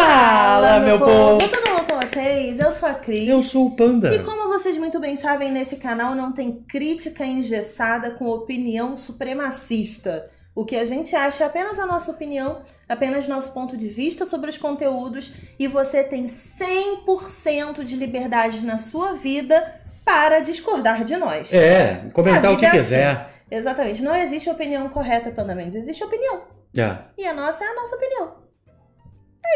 Fala, meu povo! Tudo bom com vocês? Eu sou a Cris. Eu sou o Panda. E como vocês muito bem sabem, nesse canal não tem crítica engessada com opinião supremacista. O que a gente acha é apenas a nossa opinião, apenas nosso ponto de vista sobre os conteúdos e você tem 100% de liberdade na sua vida para discordar de nós. É, comentar o que é assim. quiser. Assim. Exatamente. Não existe opinião correta, Panda Mendes. Existe opinião. É. E a nossa é a nossa opinião.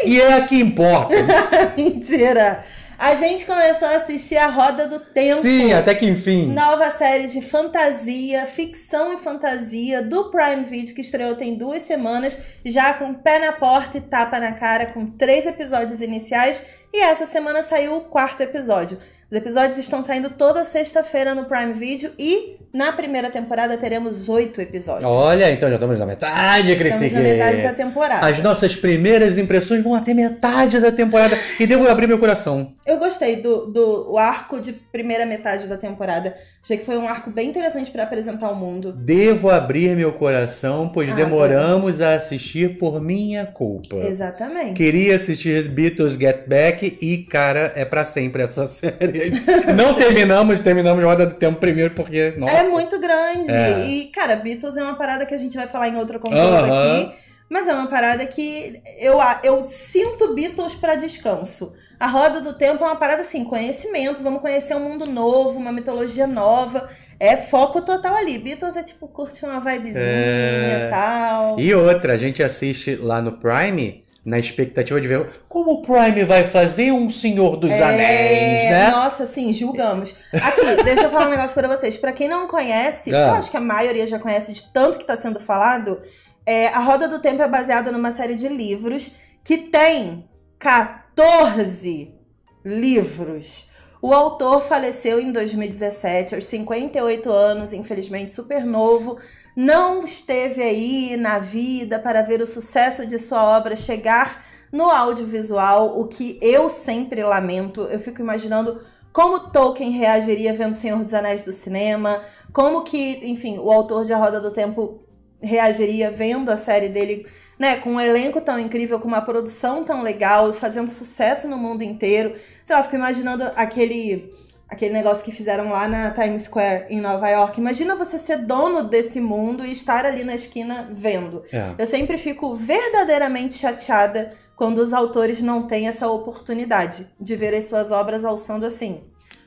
E é a que importa. Mentira. A gente começou a assistir A Roda do Tempo. Sim, até que enfim. Nova série de fantasia, ficção e fantasia do Prime Video, que estreou tem duas semanas, já com pé na porta e tapa na cara, com três episódios iniciais. E essa semana saiu o quarto episódio. Os episódios estão saindo toda sexta-feira no Prime Video e na primeira temporada teremos oito episódios. Olha, então já estamos na metade, Cris. Estamos na metade da temporada. As nossas primeiras impressões vão até metade da temporada e devo abrir meu coração. Eu gostei do, do arco de primeira metade da temporada. Achei que foi um arco bem interessante para apresentar o mundo. Devo abrir meu coração, pois ah, demoramos a assistir por minha culpa. Exatamente. Queria assistir Beatles Get Back e, cara, é para sempre essa série. Não terminamos, terminamos Roda do Tempo primeiro, porque. É nossa. É muito grande. É. E, cara, Beatles é uma parada que a gente vai falar em outra conversa uh -huh. aqui. Mas é uma parada que eu, eu sinto Beatles para descanso. A roda do tempo é uma parada assim, conhecimento, vamos conhecer um mundo novo, uma mitologia nova. É foco total ali. Beatles é tipo, curte uma vibezinha é. e é... tal. E outra, a gente assiste lá no Prime na expectativa de ver como o Prime vai fazer um Senhor dos é... Anéis, né? Nossa, sim, julgamos. Aqui, deixa eu falar um negócio para vocês. Para quem não conhece, é. eu acho que a maioria já conhece de tanto que tá sendo falado, é, a Roda do Tempo é baseada numa série de livros que tem 14 livros. O autor faleceu em 2017, aos 58 anos, infelizmente super novo não esteve aí na vida para ver o sucesso de sua obra chegar no audiovisual, o que eu sempre lamento. Eu fico imaginando como Tolkien reagiria vendo Senhor dos Anéis do cinema, como que, enfim, o autor de A Roda do Tempo reagiria vendo a série dele, né, com um elenco tão incrível, com uma produção tão legal, fazendo sucesso no mundo inteiro. Sei lá, fico imaginando aquele aquele negócio que fizeram lá na Times Square em Nova York. Imagina você ser dono desse mundo e estar ali na esquina vendo. É. Eu sempre fico verdadeiramente chateada quando os autores não têm essa oportunidade de ver as suas obras alçando assim.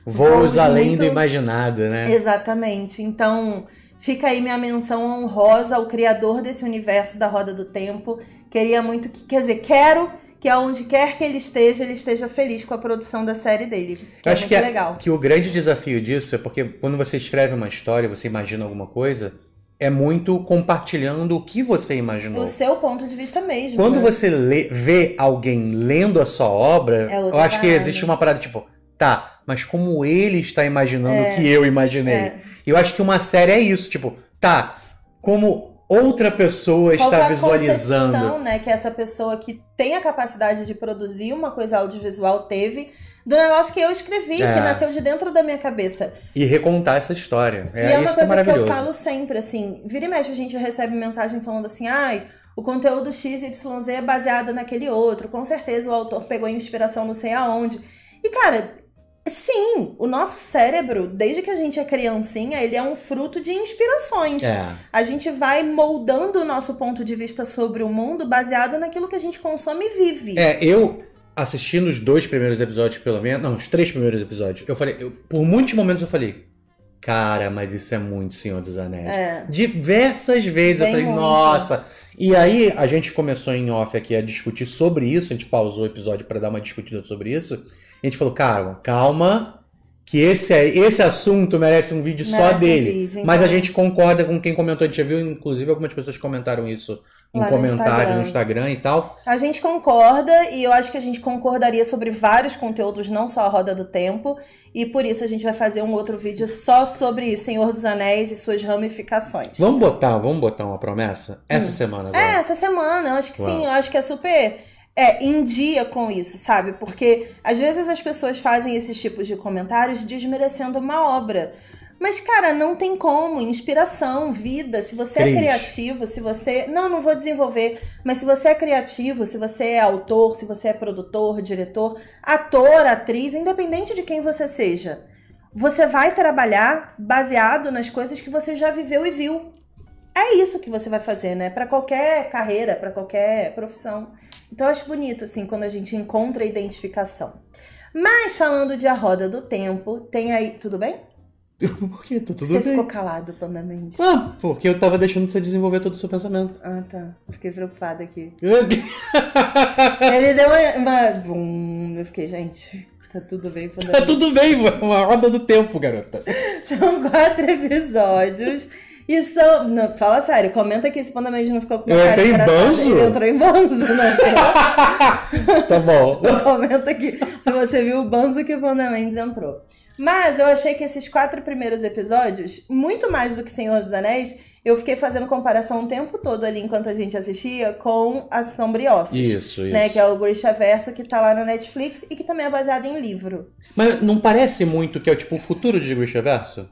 Voos além muito... do imaginado, né? Exatamente. Então, fica aí minha menção honrosa ao criador desse universo da Roda do Tempo. Queria muito que, quer dizer, quero que aonde quer que ele esteja, ele esteja feliz com a produção da série dele. Que é acho que, é legal. que o grande desafio disso é porque quando você escreve uma história, você imagina alguma coisa, é muito compartilhando o que você imaginou. Do seu ponto de vista mesmo. Quando né? você lê, vê alguém lendo a sua obra, é eu acho que existe uma parada tipo, tá, mas como ele está imaginando é, o que eu imaginei. É. Eu acho que uma série é isso, tipo, tá, como outra pessoa Qual está a visualizando. Concepção, né, que essa pessoa que tem a capacidade de produzir uma coisa audiovisual teve do negócio que eu escrevi, é. que nasceu de dentro da minha cabeça. E recontar essa história. É, e é, é uma é coisa que, é que, eu falo sempre, assim, vira e mexe, a gente recebe mensagem falando assim, ai, o conteúdo XYZ é baseado naquele outro, com certeza o autor pegou inspiração não sei aonde. E, cara, Sim, o nosso cérebro, desde que a gente é criancinha, ele é um fruto de inspirações. É. A gente vai moldando o nosso ponto de vista sobre o mundo baseado naquilo que a gente consome e vive. É, eu assistindo os dois primeiros episódios, pelo menos, não, os três primeiros episódios, eu falei, eu, por muitos momentos eu falei, Cara, mas isso é muito Senhor dos Anéis. É. Diversas vezes Bem eu falei, muito. nossa. Né? E aí a gente começou em off aqui a discutir sobre isso, a gente pausou o episódio para dar uma discutida sobre isso. a gente falou, cara, calma, que esse, é, esse assunto merece um vídeo merece só dele. Um vídeo, então. Mas a então. gente concorda com quem comentou, a gente já viu, inclusive algumas pessoas comentaram isso em Lá comentário no Instagram. no Instagram. e tal. A gente concorda e eu acho que a gente concordaria sobre vários conteúdos, não só a Roda do Tempo. E por isso a gente vai fazer um outro vídeo só sobre Senhor dos Anéis e suas ramificações. Vamos botar, vamos botar uma promessa? Hum. Essa hum. semana agora. É, essa semana. Eu acho que sim, eu acho que é super é, em dia com isso, sabe? Porque às vezes as pessoas fazem esses tipos de comentários desmerecendo uma obra. Mas, cara, não tem como. Inspiração, vida. Se você Cris. é criativo, se você. É- não, não vou desenvolver. Mas se você é criativo, se você é autor, se você é produtor, diretor, ator, atriz, independente de quem você seja, você vai trabalhar baseado nas coisas que você já viveu e viu. É isso que você vai fazer, né? Para qualquer carreira, para qualquer profissão. Então, eu acho bonito, assim, quando a gente encontra a identificação. Mas, falando de A Roda do Tempo, tem aí. Tudo bem? Por que? Tá tudo você bem. Você ficou calado, plenamente. Ah, porque eu tava deixando você desenvolver todo o seu pensamento. Ah, tá. Fiquei preocupada aqui. Ele deu uma... Bum, eu fiquei, gente... Tá tudo bem, Pandora. Tá tudo bem, uma roda do tempo, garota. São quatro episódios. E são. Não, fala sério, comenta aqui se Pandamage não ficou com Eu Entrou em banzo? Entrou em banzo, né? tá bom. comenta aqui se você viu o banzo que o Mendes entrou. Mas eu achei que esses quatro primeiros episódios, muito mais do que Senhor dos Anéis, eu fiquei fazendo comparação o tempo todo ali enquanto a gente assistia com a Sombriossos. Isso, isso. Né, que é o Grisha Verso que tá lá na Netflix e que também é baseado em livro. Mas não parece muito que é tipo o futuro de Grisha Verso?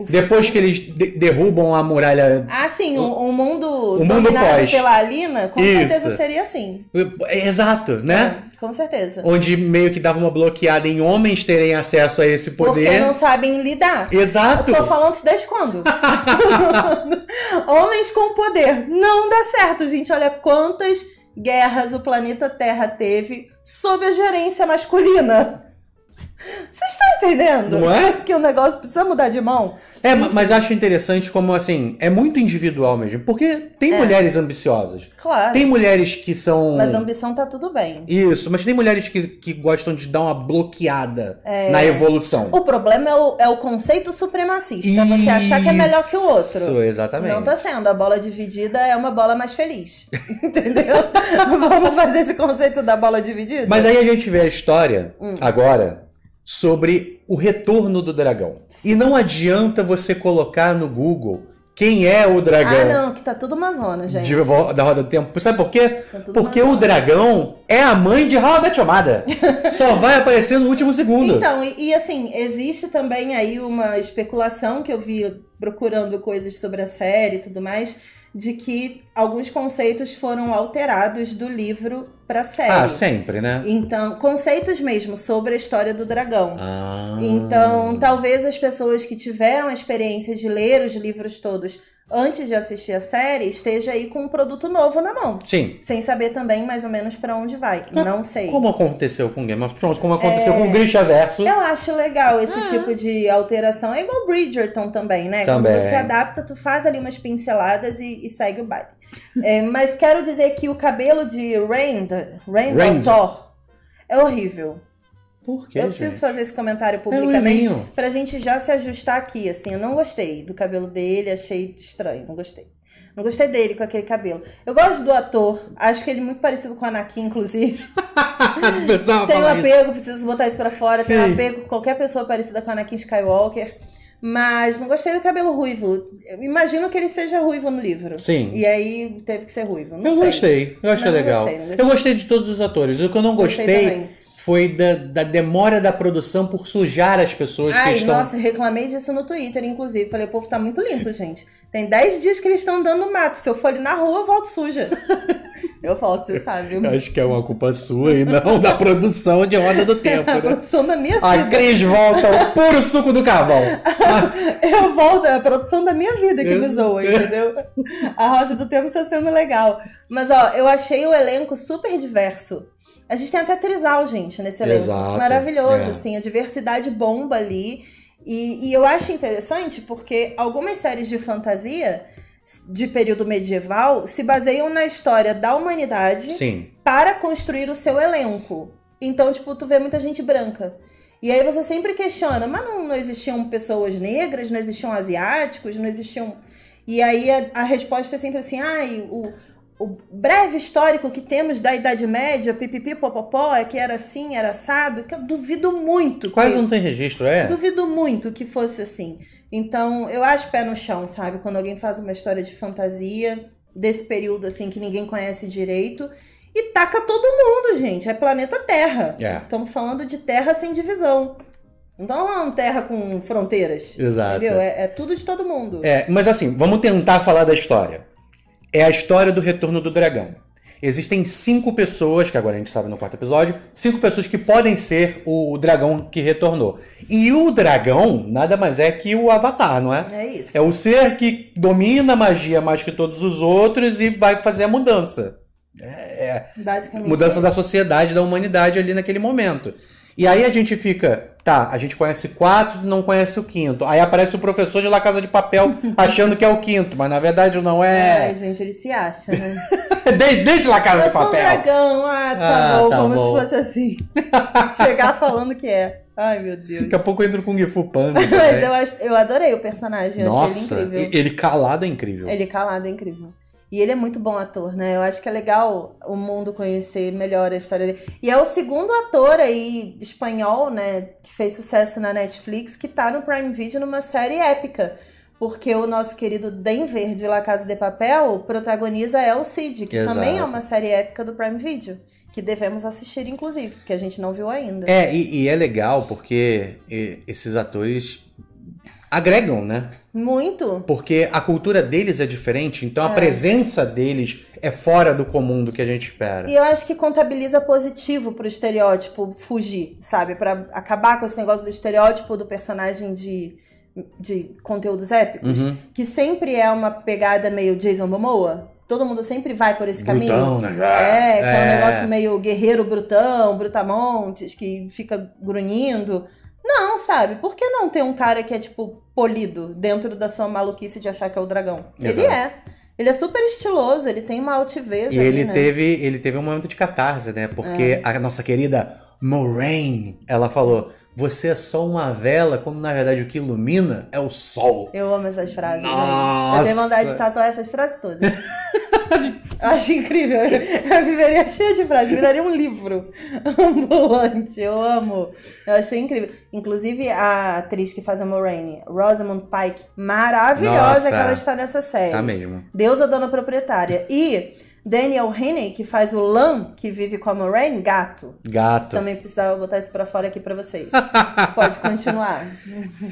Depois que eles de derrubam a muralha. Ah, sim, o, o mundo o mundo pós. pela Alina, com Isso. certeza seria assim. É, exato, né? É, com certeza. Onde meio que dava uma bloqueada em homens terem acesso a esse poder. Porque não sabem lidar. Exato. Eu tô falando isso desde quando? homens com poder. Não dá certo, gente. Olha quantas guerras o planeta Terra teve sob a gerência masculina. Isso está entendendo? Não né? é? Que o negócio precisa mudar de mão. É, mas acho interessante como, assim, é muito individual mesmo. Porque tem é. mulheres ambiciosas. Claro. Tem mulheres que são... Mas ambição tá tudo bem. Isso, mas tem mulheres que, que gostam de dar uma bloqueada é. na evolução. O problema é o, é o conceito supremacista. Isso, você achar que é melhor que o outro. Isso, exatamente. Não tá sendo. A bola dividida é uma bola mais feliz. Entendeu? Vamos fazer esse conceito da bola dividida? Mas aí a gente vê a história hum. agora sobre o retorno do dragão. E não adianta você colocar no Google quem é o dragão. Ah, não, que tá tudo uma zona, gente. De, da Roda do Tempo. Sabe por quê? Tá Porque o dragão é a mãe de How Chamada. Só vai aparecer no último segundo. Então, e, e, assim, existe também aí uma especulação que eu vi procurando coisas sobre a série e tudo mais de que alguns conceitos foram alterados do livro para série. Ah, sempre, né? Então, conceitos mesmo sobre a história do dragão. Ah. Então, talvez as pessoas que tiveram a experiência de ler os livros todos antes de assistir a série, esteja aí com um produto novo na mão. Sim. Sem saber também mais ou menos para onde vai. É, não sei. Como aconteceu com Game of Thrones, como aconteceu é... com o Grisha Verso. Eu acho legal esse ah. tipo de alteração. É igual Bridgerton também, né? Também. Quando você adapta, tu faz ali umas pinceladas e, e segue o baile. é, mas quero dizer que o cabelo de Rand, Randor, Rand. Thor, é horrível. Por quê, Eu preciso gente? fazer esse comentário é publicamente é pra gente já se ajustar aqui, assim. Eu não gostei do cabelo dele, achei estranho, não gostei. Não gostei dele com aquele cabelo. Eu gosto do ator, acho que ele é muito parecido com o Anakin, inclusive. tem um apego, isso. preciso botar isso pra fora. Tem um apego com qualquer pessoa parecida com Anakin Skywalker. Mas não gostei do cabelo ruivo. Eu imagino que ele seja ruivo no livro. Sim. E aí teve que ser ruivo. Não eu sei. gostei. Eu achei não, legal. Não gostei, não gostei. Eu gostei de todos os atores. O que eu não gostei, gostei foi da, da, demora da produção por sujar as pessoas Ai, que estão... nossa, reclamei disso no Twitter, inclusive. Falei, o povo tá muito limpo, gente. Tem 10 dias que eles estão andando no mato. Se eu for ali na rua, eu volto suja. eu volto, você sabe. Eu acho que é uma culpa sua e não da produção de Roda do Tempo, é, A né? produção da minha vida. A Cris volta o puro suco do carvão. eu volto, é a produção da minha vida que me zoa, é. entendeu? A Roda do Tempo tá sendo legal. Mas, ó, eu achei o elenco super diverso a gente tem até Trisal, gente, nesse elenco. Exato, Maravilhoso, é. assim, a diversidade bomba ali. E, e eu acho interessante porque algumas séries de fantasia de período medieval se baseiam na história da humanidade Sim. para construir o seu elenco. Então, tipo, tu vê muita gente branca. E aí você sempre questiona, mas não, não existiam pessoas negras, não existiam asiáticos, não existiam. E aí a, a resposta é sempre assim, ah, o, o breve histórico que temos da Idade Média, pipipi, popopó, é que era assim, era assado, que eu duvido muito. Quase que, não tem registro, é? Duvido muito que fosse assim. Então, eu acho pé no chão, sabe? Quando alguém faz uma história de fantasia desse período, assim, que ninguém conhece direito. E taca todo mundo, gente. É planeta Terra. É. Estamos falando de terra sem divisão. Não tá uma terra com fronteiras. Exato. Entendeu? É, é tudo de todo mundo. É, mas assim, vamos tentar falar da história é a história do retorno do dragão. Existem cinco pessoas, que agora a gente sabe no quarto episódio, cinco pessoas que podem ser o, dragão que retornou. E o dragão nada mais é que o avatar, não é? É isso. É o ser que domina a magia mais que todos os outros e vai fazer a mudança. É, é Basicamente. Mudança é. da sociedade, da humanidade ali naquele momento. E aí a gente fica, tá, a gente conhece quatro, não conhece o quinto. Aí aparece o professor de La Casa de Papel achando que é o quinto, mas na verdade não é. É, gente, ele se acha, né? desde, desde La Casa eu de Papel. um dragão, ah, tá ah, bom, tá como bom. se fosse assim. Chegar falando que é. Ai, meu Deus. Daqui a pouco entra o Kung Fu Panda. Mas eu, eu adorei o personagem, eu Nossa, achei ele incrível. Ele calado é incrível. Ele calado é incrível. E ele é muito bom ator, né? Eu acho que é legal o mundo conhecer melhor a história dele. E é o segundo ator aí espanhol, né, que fez sucesso na Netflix, que tá no Prime Video numa série épica. Porque o nosso querido Denver de La Casa de Papel protagoniza El Cid, que Exato. também é uma série épica do Prime Video. Que devemos assistir, inclusive, porque a gente não viu ainda. É, e, e é legal porque esses atores agregam, né? Muito. Porque a cultura deles é diferente, então a é. presença deles é fora do comum do que a gente espera. E eu acho que contabiliza positivo pro estereótipo fugir, sabe? para acabar com esse negócio do estereótipo do personagem de, de conteúdos épicos, uhum. que sempre é uma pegada meio Jason Momoa, todo mundo sempre vai por esse caminho. Brutão, né? É, que é, é um negócio meio guerreiro brutão, brutamontes, que fica grunhindo. Não, sabe? Por que não ter um cara que é, tipo, polido dentro da sua maluquice de achar que é o dragão? Exato. Ele é. Ele é super estiloso, ele tem uma altivez. E ali, ele, né? teve, ele teve um momento de catarse, né? Porque é. a nossa querida Moraine, ela falou: Você é só uma vela, quando na verdade o que ilumina é o sol. Eu amo essas frases. Nossa. Né? Eu tenho vontade de tatuar essas frases todas. Acho incrível. Eu viveria cheia de frases, viraria um livro ambulante. Eu amo. Eu achei incrível. Inclusive, a atriz que faz a Moraine, Rosamund Pike, maravilhosa Nossa, que ela está nessa série. Tá mesmo. Deus a dona proprietária. E Daniel Henney, que faz o Lan, que vive com a Moraine, gato. Gato. Também precisava botar isso pra fora aqui pra vocês. Pode continuar.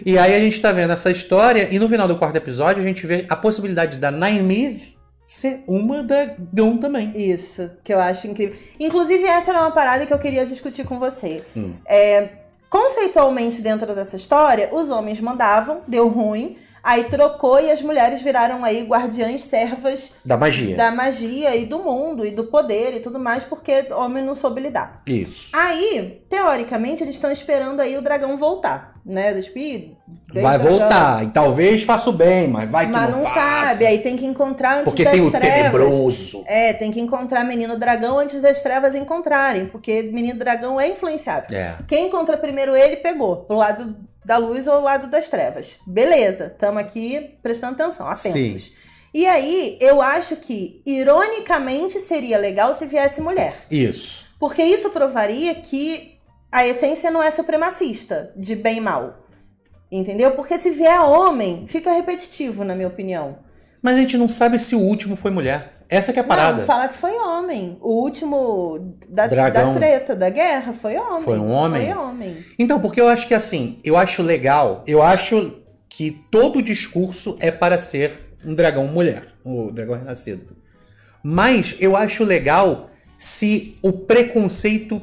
e aí a gente tá vendo essa história, e no final do quarto episódio a gente vê a possibilidade da Nynaeve ser uma dragão também. Isso, que eu acho incrível. Inclusive, essa era uma parada que eu queria discutir com você. Hum. É, conceitualmente, dentro dessa história, os homens mandavam, deu ruim. Aí trocou e as mulheres viraram aí guardiãs, servas da magia. Da magia e do mundo e do poder e tudo mais, porque homem não soube lidar. Isso. Aí, teoricamente, eles estão esperando aí o dragão voltar, né? Do espírito. vai voltar. E talvez faça bem, mas vai que mas não, não sabe. Aí tem que encontrar antes porque das trevas. Porque tem o trevas. tenebroso. É, tem que encontrar menino dragão antes das trevas encontrarem, porque menino dragão é influenciável. É. Quem encontra primeiro ele pegou, pro lado da luz ou o lado das trevas. Beleza, estamos aqui prestando atenção, atentos. Sim. E aí, eu acho que, ironicamente, seria legal se viesse mulher. Isso. Porque isso provaria que a essência não é supremacista, de bem e mal. Entendeu? Porque se vier homem, fica repetitivo, na minha opinião. Mas a gente não sabe se o último foi mulher. Essa que é a parada. Não, fala que foi homem. O último da, da treta, da guerra, foi homem. Foi um homem? Foi homem. Então, porque eu acho que assim, eu acho legal, eu acho que todo discurso é para ser um dragão mulher, o dragão renascido. Mas eu acho legal se o preconceito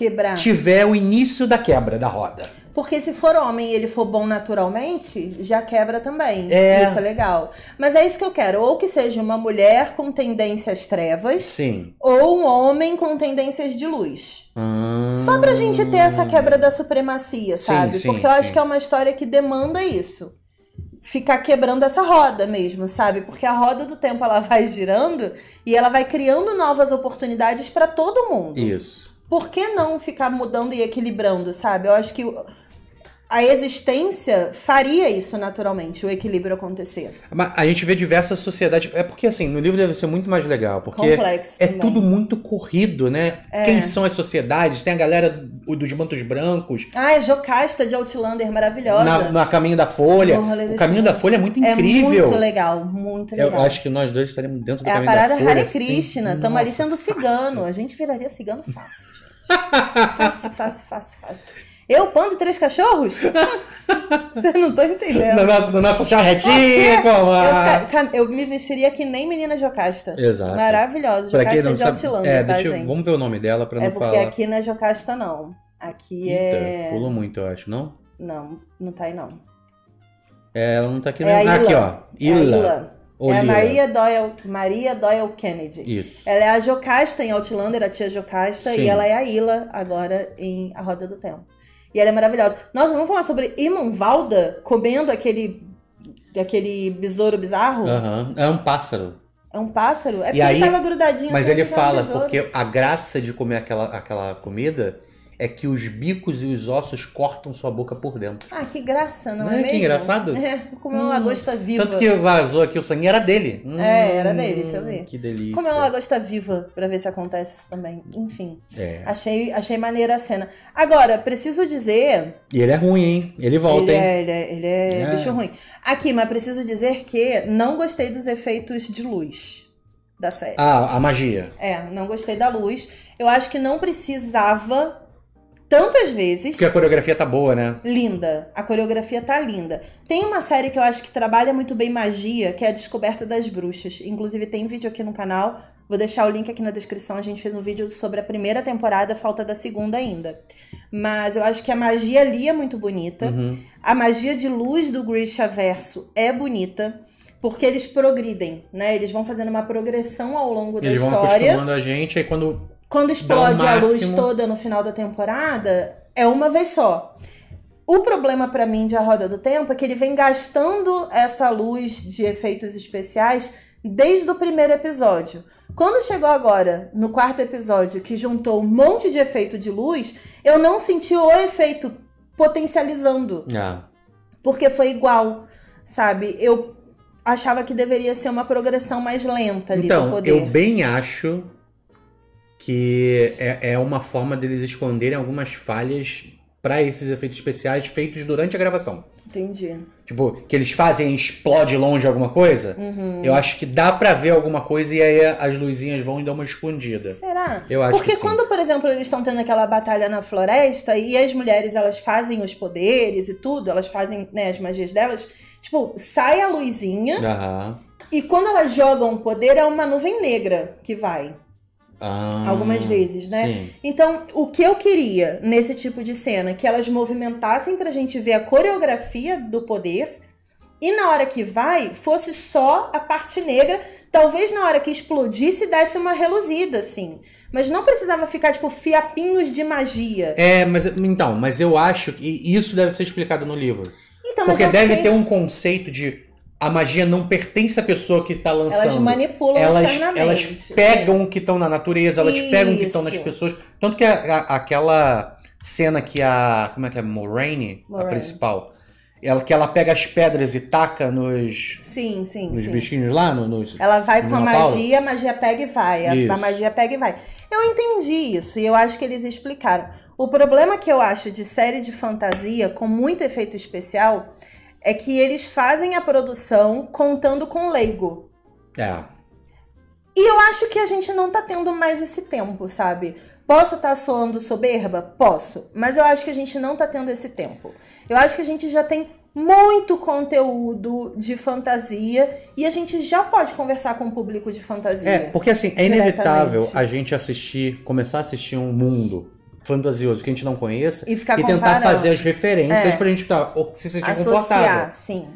quebrar. tiver o início da quebra da roda. Porque se for homem e ele for bom naturalmente, já quebra também. É. Isso é legal. Mas é isso que eu quero. Ou que seja uma mulher com tendências trevas. Sim. Ou um homem com tendências de luz. Hum. Só pra gente ter essa quebra da supremacia, sabe? Sim, sim, Porque eu sim. acho que é uma história que demanda isso. Ficar quebrando essa roda mesmo, sabe? Porque a roda do tempo ela vai girando e ela vai criando novas oportunidades para todo mundo. Isso por que não ficar mudando e equilibrando, sabe? Eu acho que a existência faria isso naturalmente, o equilíbrio acontecer. Mas a gente vê diversas sociedades. É porque, assim, no livro deve ser muito mais legal, porque Complexo é também. tudo muito corrido, né? É. Quem são as sociedades? Tem a galera dos mantos brancos. Ah, é Jocasta de Outlander, maravilhosa. Na, na Caminho da Folha. O Caminho da Folha é muito é incrível. É muito legal, muito legal. Eu acho que nós dois estaremos dentro do é Caminho da Folha. É a parada Hare assim. Krishna. Estamos assim. ali sendo fácil. cigano. A gente viraria cigano fácil, fácil, fácil, fácil, fácil. Eu, pando três cachorros? Você não tá entendendo. Na nossa, nossa charretinha, como a... eu, eu, me vestiria que nem menina Jocasta. Exato. Maravilhosa. Jocasta quem não de sabe... Altilândia, é, tá, deixa eu... gente? Vamos ver o nome dela pra é, não é porque falar. porque aqui na Jocasta não. Aqui Eita, é... Pulou muito, eu acho, não? Não, não tá aí não. É, ela não tá aqui. É não. Né? Ah, aqui, ó. Ila. É Ila. É a é Maria Doyle, Maria Doyle Kennedy. Isso. Ela é a Jocasta em Outlander, a tia Jocasta, Sim. e ela é a Ila agora em A Roda do Tempo. E ela é maravilhosa. Nossa, vamos falar sobre Imanvalda comendo aquele. aquele besouro bizarro? Uhum. É um pássaro. É um pássaro? É e porque aí, ele tava grudadinho. Mas assim, ele fala, porque a graça de comer aquela, aquela comida é que os bicos e os ossos cortam sua boca por dentro. Ah, que graça, não, não é, é mesmo? Que engraçado. É, comer é uma hum. lagosta viva. Tanto que vazou aqui o sangue, era dele. Hum, é, era hum, dele, isso eu vi. Que é delícia. Comer uma lagosta viva, pra ver se acontece isso também. Enfim, é. achei, achei maneira a cena. Agora, preciso dizer... E ele é ruim, hein? Ele volta, ele hein? É, ele é, ele é, é bicho ruim. Aqui, mas preciso dizer que não gostei dos efeitos de luz da série. Ah, a magia. É, não gostei da luz. Eu acho que não precisava tantas vezes. Porque a coreografia tá boa, né? Linda. A coreografia tá linda. Tem uma série que eu acho que trabalha muito bem magia, que é a Descoberta das Bruxas. Inclusive, tem vídeo aqui no canal. Vou deixar o link aqui na descrição. A gente fez um vídeo sobre a primeira temporada, falta da segunda ainda. Mas eu acho que a magia ali é muito bonita. Uhum. A magia de luz do Grisha Verso é bonita porque eles progridem, né? Eles vão fazendo uma progressão ao longo eles da história. Eles vão acostumando a gente, aí quando quando explode a luz toda no final da temporada, é uma vez só. O problema para mim de A Roda do Tempo é que ele vem gastando essa luz de efeitos especiais desde o primeiro episódio. Quando chegou agora, no quarto episódio, que juntou um monte de efeito de luz, eu não senti o efeito potencializando. Ah. Porque foi igual, sabe? Eu achava que deveria ser uma progressão mais lenta ali então, do poder. Então, eu bem acho que é, é uma forma deles esconderem algumas falhas para esses efeitos especiais feitos durante a gravação. Entendi. Tipo, que eles fazem explode longe alguma coisa. Uhum. Eu acho que dá para ver alguma coisa e aí as luzinhas vão e dão uma escondida. Será? Eu acho Porque quando, por exemplo, eles estão tendo aquela batalha na floresta e as mulheres elas fazem os poderes e tudo, elas fazem né, as magias delas, tipo, sai a luzinha. Uhum. E quando elas jogam o poder, é uma nuvem negra que vai. Ah, algumas vezes, né? Sim. Então, o que eu queria nesse tipo de cena? Que elas movimentassem pra gente ver a coreografia do poder. E na hora que vai, fosse só a parte negra. Talvez na hora que explodisse desse uma reluzida, assim. Mas não precisava ficar, tipo, fiapinhos de magia. É, mas então, mas eu acho que isso deve ser explicado no livro. Então, Porque deve fiquei... ter um conceito de a magia não pertence à pessoa que está lançando. Elas manipulam elas, Elas pegam o que estão na natureza, elas Isso. pegam o que estão nas pessoas. Tanto que a, a, aquela cena que a. Como é que é? Moraine, Moraine. a principal. Ela, que ela pega as pedras e taca nos. Sim, sim. Nos sim. bichinhos lá, no, nos. Ela vai com a magia, a magia pega e vai. a, magia pega e vai. Eu entendi isso e eu acho que eles explicaram. O problema que eu acho de série de fantasia com muito efeito especial é que eles fazem a produção contando com leigo. É. E eu acho que a gente não tá tendo mais esse tempo, sabe? Posso estar tá soando soberba? Posso. Mas eu acho que a gente não tá tendo esse tempo. Eu acho que a gente já tem muito conteúdo de fantasia e a gente já pode conversar com o público de fantasia. É, porque assim, é inevitável a gente assistir, começar a assistir um mundo fantasioso que a gente não conheça e, e tentar fazer as referências é. pra gente tá, se sentir Associar, confortável. sim.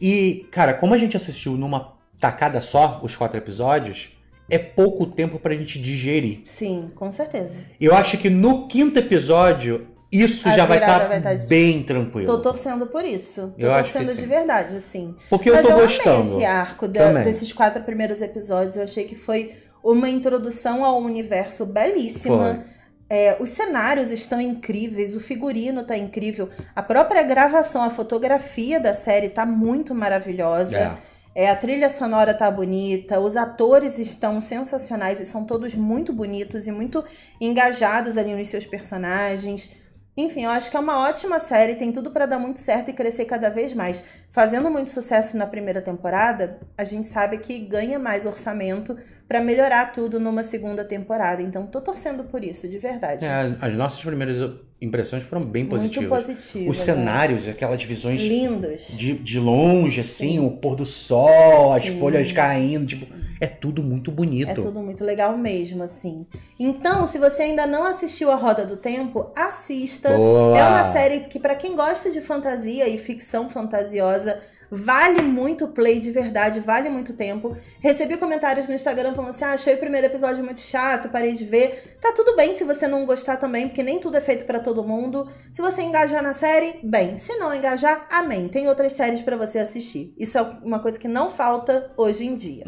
E, cara, como a gente assistiu numa tacada só os quatro episódios, é pouco tempo pra gente digerir. Sim, com certeza. Eu acho que no quinto episódio isso a já vai estar tá, tá bem tranquilo. Tô torcendo por isso. Tô eu torcendo acho que de verdade, assim. Porque Mas eu tô eu gostando. Amei esse arco de, desses quatro primeiros episódios. Eu achei que foi uma introdução ao universo belíssima. Foi. É, os cenários estão incríveis, o figurino está incrível, a própria gravação, a fotografia da série está muito maravilhosa. É. é, a trilha sonora tá bonita, os atores estão sensacionais e são todos muito bonitos e muito engajados ali nos seus personagens. Enfim, eu acho que é uma ótima série, tem tudo para dar muito certo e crescer cada vez mais fazendo muito sucesso na primeira temporada, a gente sabe que ganha mais orçamento para melhorar tudo numa segunda temporada. Então, tô torcendo por isso, de verdade. É, as nossas primeiras impressões foram bem positivas. Muito positivas. Os é. cenários, aquelas visões lindas, de, de longe, assim, Sim. o pôr do sol, Sim. as folhas caindo, tipo, é tudo muito bonito. É tudo muito legal mesmo, assim. Então, se você ainda não assistiu a Roda do Tempo, assista. Boa. É uma série que para quem gosta de fantasia e ficção fantasiosa maravilhosa. Vale muito play de verdade, vale muito tempo. Recebi comentários no Instagram falando assim: ah, achei o primeiro episódio muito chato, parei de ver. Tá tudo bem se você não gostar também, porque nem tudo é feito para todo mundo. Se você engajar na série, bem. Se não engajar, amém. Tem outras séries para você assistir. Isso é uma coisa que não falta hoje em dia.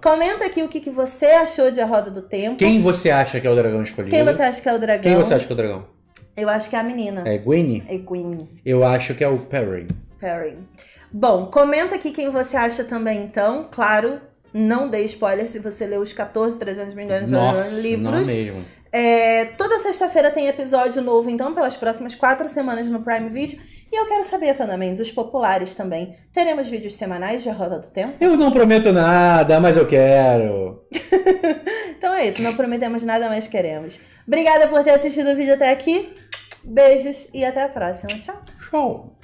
Comenta aqui o que, que você achou de A Roda do Tempo. Quem você acha que é o dragão escolhido? Quem você acha que é o dragão? Quem você acha que é o dragão? Eu acho que é a menina. É Gwen? É Gwen. Eu acho que é o Perry. Bom, comenta aqui quem você acha também, então. Claro, não dê spoiler se você leu os 14, 300 milhões de Nossa, livros. Não mesmo. É, toda sexta-feira tem episódio novo, então, pelas próximas quatro semanas no Prime Video. E eu quero saber, Panamens, os populares também. Teremos vídeos semanais de Roda do Tempo? Eu não prometo nada, mas eu quero. então é isso, não prometemos nada, mas queremos. Obrigada por ter assistido o vídeo até aqui. Beijos e até a próxima. Tchau. Tchau.